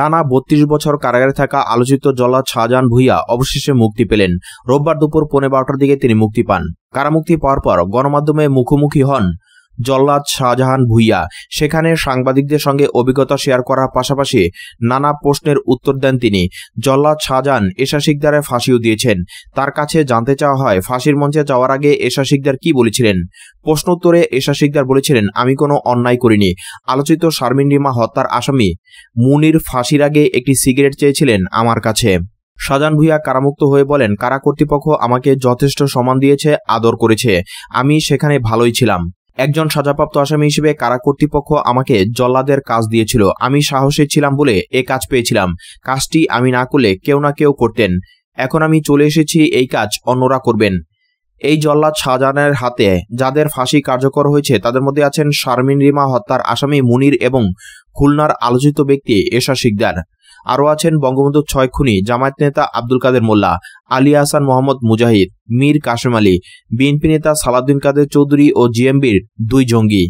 টানা বত্রিশ বছর কারাগারে থাকা আলোচিত জল্লাদ শাহজাহান ভুইয়া অবশেষে মুক্তি পেলেন রোববার দুপুর পৌনে বারোটার দিকে তিনি মুক্তি পান কারামুক্তি পাওয়ার পর গণমাধ্যমে মুখোমুখি হন জল্লাদ শাহজাহান ভুইয়া সেখানে সাংবাদিকদের সঙ্গে অভিজ্ঞতা শেয়ার করার পাশাপাশি নানা প্রশ্নের উত্তর দেন তিনি জল্লাদ শাহজাহান এশা শিকদারের ফাঁসিও দিয়েছেন তার কাছে জানতে চাওয়া হয় ফাঁসির মঞ্চে যাওয়ার আগে এশা শিকদার কি বলেছিলেন উত্তরে এশা শিকদার বলেছিলেন আমি কোনো অন্যায় করিনি আলোচিত শারমিন রিমা হত্যার আসামি মুনির ফাঁসির আগে একটি সিগারেট চেয়েছিলেন আমার কাছে সাজান ভুইয়া কারামুক্ত হয়ে বলেন কারা কর্তৃপক্ষ আমাকে যথেষ্ট সম্মান দিয়েছে আদর করেছে আমি সেখানে ভালোই ছিলাম একজন সাজাপ্রাপ্ত আসামি হিসেবে কারা কর্তৃপক্ষ আমাকে জল্লাদের কাজ দিয়েছিল আমি সাহসে ছিলাম বলে এ কাজ পেয়েছিলাম কাজটি আমি না করলে কেউ না কেউ করতেন এখন আমি চলে এসেছি এই কাজ অন্যরা করবেন এই জল্লাদ শাহজাহানের হাতে যাদের ফাঁসি কার্যকর হয়েছে তাদের মধ্যে আছেন শারমিন রিমা হত্যার আসামি মুনির এবং খুলনার আলোচিত ব্যক্তি এশা শিকদার আরও আছেন বঙ্গবন্ধু ছয় খুনি জামায়াত নেতা আব্দুল কাদের মোল্লা আলী আহসান মোহাম্মদ মুজাহিদ মীর কাশেম আলী বিএনপি নেতা সালাদ্দিন কাদের চৌধুরী ও জিএমবির দুই জঙ্গি